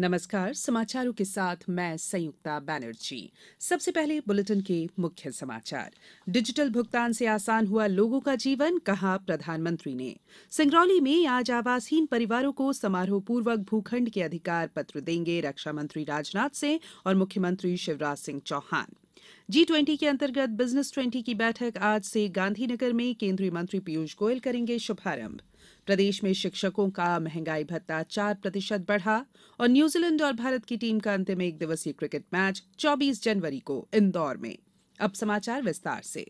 नमस्कार समाचारों के साथ मैं संयुक्ता बैनर्जी सबसे पहले बुलेटिन के मुख्य समाचार डिजिटल भुगतान से आसान हुआ लोगों का जीवन कहा प्रधानमंत्री ने सिंगरौली में आज आवासहीन परिवारों को समारोह पूर्वक भूखंड के अधिकार पत्र देंगे रक्षा मंत्री राजनाथ सिंह और मुख्यमंत्री शिवराज सिंह चौहान जी ट्वेंटी के अंतर्गत बिजनेस ट्वेंटी की बैठक आज से गांधीनगर में केंद्रीय मंत्री पीयूष गोयल करेंगे शुभारंभ प्रदेश में शिक्षकों का महंगाई भत्ता चार प्रतिशत बढ़ा और न्यूजीलैंड और भारत की टीम का अंतिम एक दिवसीय क्रिकेट मैच 24 जनवरी को इंदौर में अब समाचार विस्तार से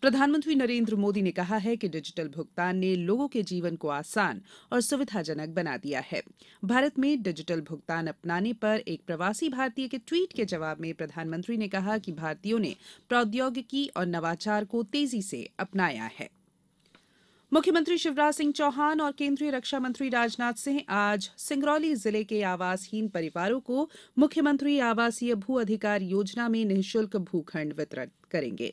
प्रधानमंत्री नरेंद्र मोदी ने कहा है कि डिजिटल भुगतान ने लोगों के जीवन को आसान और सुविधाजनक बना दिया है भारत में डिजिटल भुगतान अपनाने पर एक प्रवासी भारतीय के ट्वीट के जवाब में प्रधानमंत्री ने कहा कि भारतीयों ने प्रौद्योगिकी और नवाचार को तेजी से अपनाया है मुख्यमंत्री शिवराज सिंह चौहान और केन्द्रीय रक्षा मंत्री राजनाथ सिंह आज सिंगरौली जिले के आवासहीन परिवारों को मुख्यमंत्री आवासीय भू अधिकार योजना में निःशुल्क भूखंड वितरण करेंगे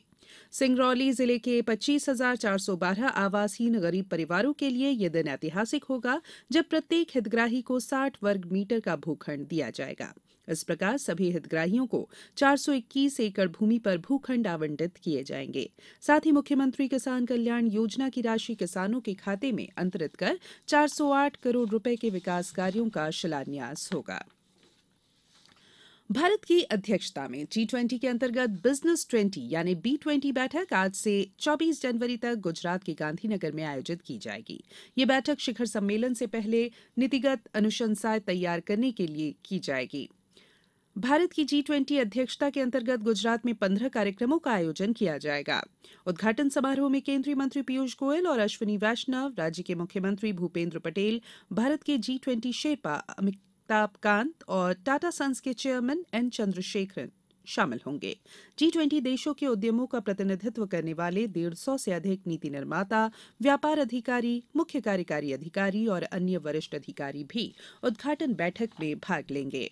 सिंगरौली जिले के पच्चीस हजार चार सौ बारह आवासहीन गरीब परिवारों के लिए यह दिन ऐतिहासिक होगा जब प्रत्येक हितग्राही को साठ वर्ग मीटर का भूखंड दिया जाएगा इस प्रकार सभी हितग्राहियों को चार सौ इक्कीस एकड़ भूमि पर भूखंड आवंटित किए जाएंगे साथ ही मुख्यमंत्री किसान कल्याण योजना की राशि किसानों के खाते में अंतरित कर 408 करोड़ रुपए के विकास कार्यों का शिलान्यास होगा भारत की अध्यक्षता में जी ट्वेंटी के अंतर्गत बिजनेस ट्वेंटी यानी बी ट्वेंटी बैठक आज से 24 जनवरी तक गुजरात के गांधीनगर में आयोजित की जाएगी ये बैठक शिखर सम्मेलन से पहले नीतिगत अनुशंसाएं तैयार करने के लिए की जाएगी भारत की जी ट्वेंटी अध्यक्षता के अंतर्गत गुजरात में पंद्रह कार्यक्रमों का आयोजन किया जाएगा उद्घाटन समारोह में केंद्रीय मंत्री पीयूष गोयल और अश्विनी वैष्णव राज्य के मुख्यमंत्री भूपेंद्र पटेल भारत के G twenty sherpa Amitabh Kant और टाटा सन्स के चेयरमैन एन चंद्रशेखरन शामिल होंगे जी ट्वेंटी देशों के उद्यमों का प्रतिनिधित्व करने वाले डेढ़ सौ से अधिक नीति निर्माता व्यापार अधिकारी मुख्य कार्यकारी अधिकारी और अन्य वरिष्ठ अधिकारी भी उद्घाटन बैठक में भाग लेंगे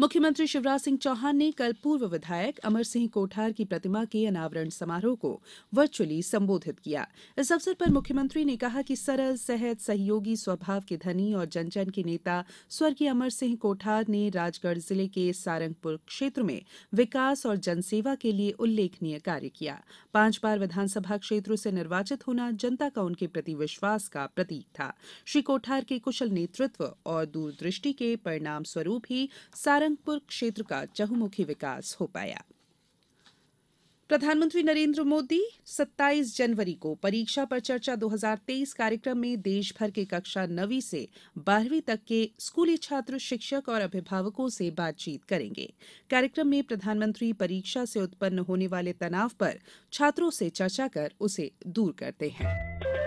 मुख्यमंत्री शिवराज सिंह चौहान ने कल पूर्व विधायक अमर सिंह कोठार की प्रतिमा के अनावरण समारोह को वर्चुअली संबोधित किया इस अवसर पर मुख्यमंत्री ने कहा कि सरल सहज सहयोगी स्वभाव के धनी और जनजन के नेता स्वर्गीय अमर सिंह कोठार ने राजगढ़ जिले के सारंगपुर क्षेत्र में विकास और जनसेवा के लिए उल्लेखनीय कार्य किया पांच बार विधानसभा क्षेत्र से निर्वाचित होना जनता का उनके प्रति विश्वास का प्रतीक था श्री कोठार के कुशल नेतृत्व और दूरदृष्टि के परिणाम स्वरूप ही सारंग नारंगपुर क्षेत्र का चहुमुखी विकास हो पाया प्रधानमंत्री नरेंद्र मोदी 27 जनवरी को परीक्षा पर चर्चा 2023 कार्यक्रम में देश भर के कक्षा नवी से बारहवीं तक के स्कूली छात्र शिक्षक और अभिभावकों से बातचीत करेंगे कार्यक्रम में प्रधानमंत्री परीक्षा से उत्पन्न होने वाले तनाव पर छात्रों से चर्चा कर उसे दूर करते हैं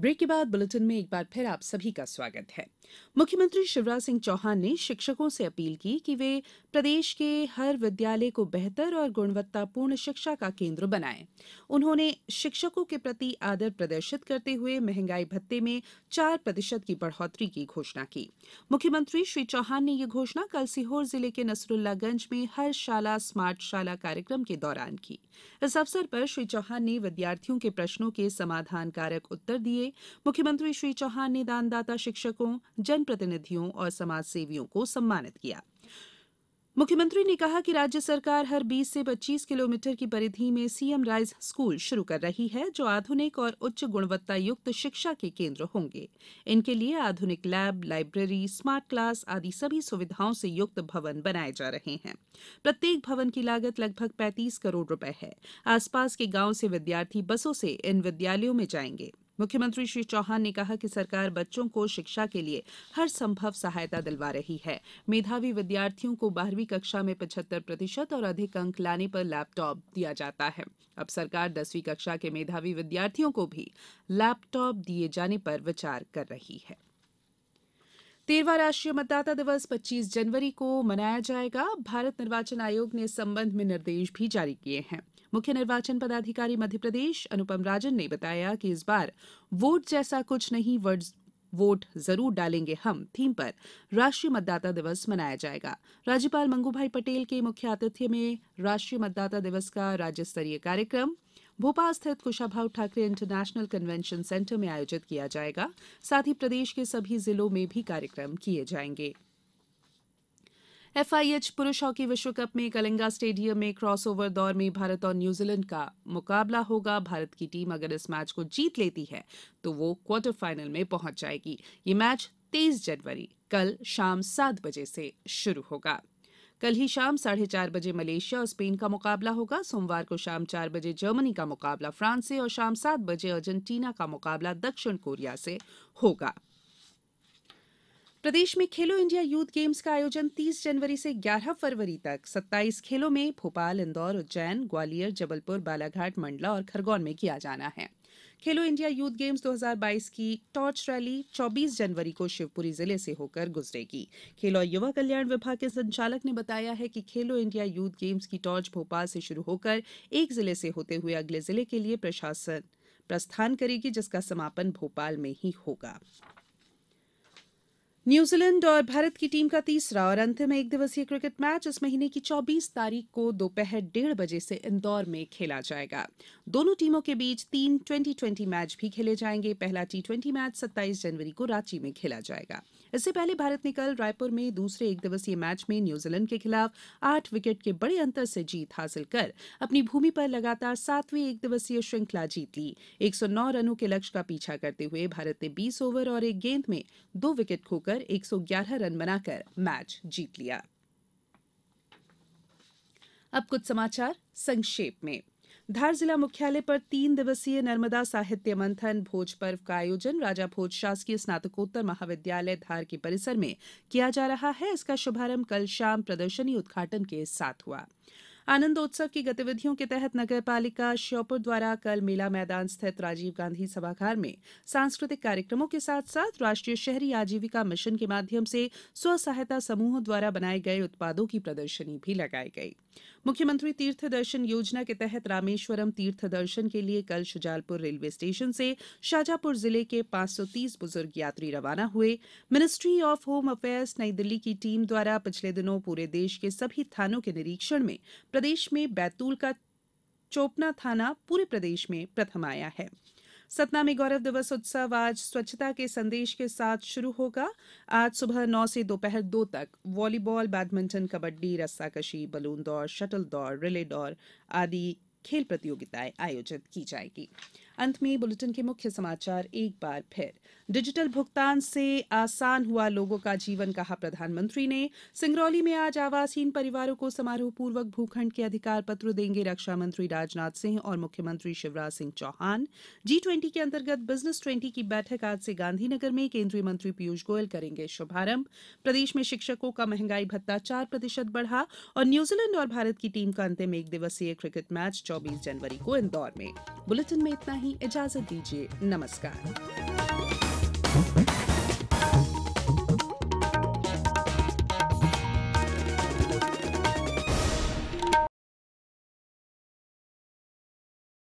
ब्रेक के बाद बुलेटिन में एक बार फिर आप सभी का स्वागत है मुख्यमंत्री शिवराज सिंह चौहान ने शिक्षकों से अपील की कि वे प्रदेश के हर विद्यालय को बेहतर और गुणवत्तापूर्ण शिक्षा का केंद्र बनाएं। उन्होंने शिक्षकों के प्रति आदर प्रदर्शित करते हुए महंगाई भत्ते में चार प्रतिशत की बढ़ोतरी की घोषणा की मुख्यमंत्री श्री चौहान ने यह घोषणा कल सीहोर जिले के नसरुल्लागंज में हर शाला स्मार्ट शाला कार्यक्रम के दौरान की इस अवसर पर श्री चौहान ने विद्यार्थियों के प्रश्नों के समाधान कारक उत्तर दिए मुख्यमंत्री श्री चौहान ने दानदाता शिक्षकों जनप्रतिनिधियों और समाज सेवियों को सम्मानित किया मुख्यमंत्री ने कहा कि राज्य सरकार हर 20 से 25 किलोमीटर की परिधि में सीएम राइज स्कूल शुरू कर रही है जो आधुनिक और उच्च गुणवत्ता युक्त शिक्षा के केंद्र होंगे इनके लिए आधुनिक लैब लाइब्रेरी स्मार्ट क्लास आदि सभी सुविधाओं से युक्त भवन बनाए जा रहे हैं प्रत्येक भवन की लागत लगभग पैंतीस करोड़ रूपए है आसपास के गाँव से विद्यार्थी बसों से इन विद्यालयों में जाएंगे मुख्यमंत्री श्री चौहान ने कहा कि सरकार बच्चों को शिक्षा के लिए हर संभव सहायता दिलवा रही है मेधावी विद्यार्थियों को बारहवीं कक्षा में पचहत्तर प्रतिशत और अधिक अंक लाने पर लैपटॉप दिया जाता है अब सरकार दसवीं कक्षा के मेधावी विद्यार्थियों को भी लैपटॉप दिए जाने पर विचार कर रही है तेरहवा राष्ट्रीय मतदाता दिवस 25 जनवरी को मनाया जाएगा भारत निर्वाचन आयोग ने इस संबंध में निर्देश भी जारी किए हैं मुख्य निर्वाचन पदाधिकारी मध्यप्रदेश अनुपम राजन ने बताया कि इस बार वोट जैसा कुछ नहीं वोट जरूर डालेंगे हम थीम पर राष्ट्रीय मतदाता दिवस मनाया जाएगा राज्यपाल मंगूभाई पटेल के मुख्य आतिथ्य में राष्ट्रीय मतदाता दिवस का राज्य स्तरीय कार्यक्रम भोपाल स्थित Kushabhau Thakre international convention centre में आयोजित किया जाएगा साथ ही प्रदेश के सभी जिलों में भी कार्यक्रम किए जाएंगे एफआईएच पुरुष हॉकी विश्व कप में कलिंगा स्टेडियम में क्रॉसओवर दौर में भारत और न्यूजीलैंड का मुकाबला होगा भारत की टीम अगर इस मैच को जीत लेती है तो वो क्वार्टर फाइनल में पहुंच जाएगी ये मैच 23 जनवरी कल शाम सात बजे से शुरू होगा कल ही शाम साढ़े चार बजे मलेशिया और स्पेन का मुकाबला होगा सोमवार को शाम चार बजे जर्मनी का मुकाबला फ्रांस से और शाम सात बजे अर्जेंटीना का मुकाबला दक्षिण कोरिया से होगा प्रदेश में खेलो इंडिया यूथ गेम्स का आयोजन 30 जनवरी से 11 फरवरी तक 27 खेलों में भोपाल इंदौर उज्जैन ग्वालियर जबलपुर बालाघाट मंडला और खरगोन में किया जाना है खेलो इंडिया यूथ गेम्स 2022 की टॉर्च रैली 24 जनवरी को शिवपुरी जिले से होकर गुजरेगी खेल और युवा कल्याण विभाग के संचालक ने बताया है कि खेलो इंडिया यूथ गेम्स की टॉर्च भोपाल से शुरू होकर एक जिले से होते हुए अगले जिले के लिए प्रशासन प्रस्थान करेगी जिसका समापन भोपाल में ही होगा न्यूजीलैंड और भारत की टीम का तीसरा और अंतिम एक दिवसीय क्रिकेट मैच इस महीने की 24 तारीख को दोपहर डेढ़ बजे से इंदौर में खेला जाएगा दोनों टीमों के बीच तीन ट्वेंटी ट्वेंटी मैच भी खेले जाएंगे पहला टी ट्वेंटी मैच 27 जनवरी को रांची में खेला जाएगा इससे पहले भारत ने कल रायपुर में दूसरे एक दिवसीय मैच में न्यूजीलैंड के खिलाफ आठ विकेट के बड़े अंतर से जीत हासिल कर अपनी भूमि पर लगातार सातवीं एक दिवसीय श्रृंखला जीत ली 109 रनों के लक्ष्य का पीछा करते हुए भारत ने 20 ओवर और एक गेंद में दो विकेट खोकर 111 रन बनाकर मैच जीत लिया अब कुछ समाचार संक्षेप में धार जिला मुख्यालय पर तीन दिवसीय नर्मदा साहित्य मंथन भोज पर्व का आयोजन राजा भोज शासकीय स्नातकोत्तर महाविद्यालय धार के परिसर में किया जा रहा है इसका शुभारंभ कल शाम प्रदर्शनी उद्घाटन के साथ हुआ आनंदोत्सव की गतिविधियों के तहत नगर पालिका श्योपुर द्वारा कल मेला मैदान स्थित राजीव गांधी सभागार में सांस्कृतिक कार्यक्रमों के साथ साथ राष्ट्रीय शहरी आजीविका मिशन के माध्यम से स्व सहायता समूहों द्वारा बनाए गए उत्पादों की प्रदर्शनी भी लगाई गई मुख्यमंत्री तीर्थ दर्शन योजना के तहत रामेश्वरम तीर्थ दर्शन के लिए कल शुजालपुर रेलवे स्टेशन से शाजापुर जिले के 530 बुजुर्ग यात्री रवाना हुए मिनिस्ट्री ऑफ होम अफेयर्स नई दिल्ली की टीम द्वारा पिछले दिनों पूरे देश के सभी थानों के निरीक्षण में प्रदेश में बैतूल का चोपना थाना पूरे प्रदेश में प्रथम आया है सतना में गौरव दिवस उत्सव आज स्वच्छता के संदेश के साथ शुरू होगा आज सुबह नौ से दोपहर दो तक वॉलीबॉल बैडमिंटन कबड्डी रस्साकशी बलून दौड़ शटल दौड़ रिले दौड़ आदि खेल प्रतियोगिताएं आयोजित की जाएगी अंत में बुलेटिन के मुख्य समाचार एक बार फिर डिजिटल भुगतान से आसान हुआ लोगों का जीवन कहा प्रधानमंत्री ने सिंगरौली में आज आवासहीन परिवारों को समारोह पूर्वक भूखंड के अधिकार पत्र देंगे रक्षा मंत्री राजनाथ सिंह और मुख्यमंत्री शिवराज सिंह चौहान जी ट्वेंटी के अंतर्गत बिजनेस ट्वेंटी की बैठक आज से गांधीनगर में केंद्रीय मंत्री पीयूष गोयल करेंगे शुभारंभ प्रदेश में शिक्षकों का महंगाई भत्ता चार प्रतिशत बढ़ा और न्यूजीलैंड और भारत की टीम का अंतिम एक दिवसीय क्रिकेट मैच चौबीस जनवरी को इंदौर में बुलेटिन में इतना ही ही इजाजत दीजिए नमस्कार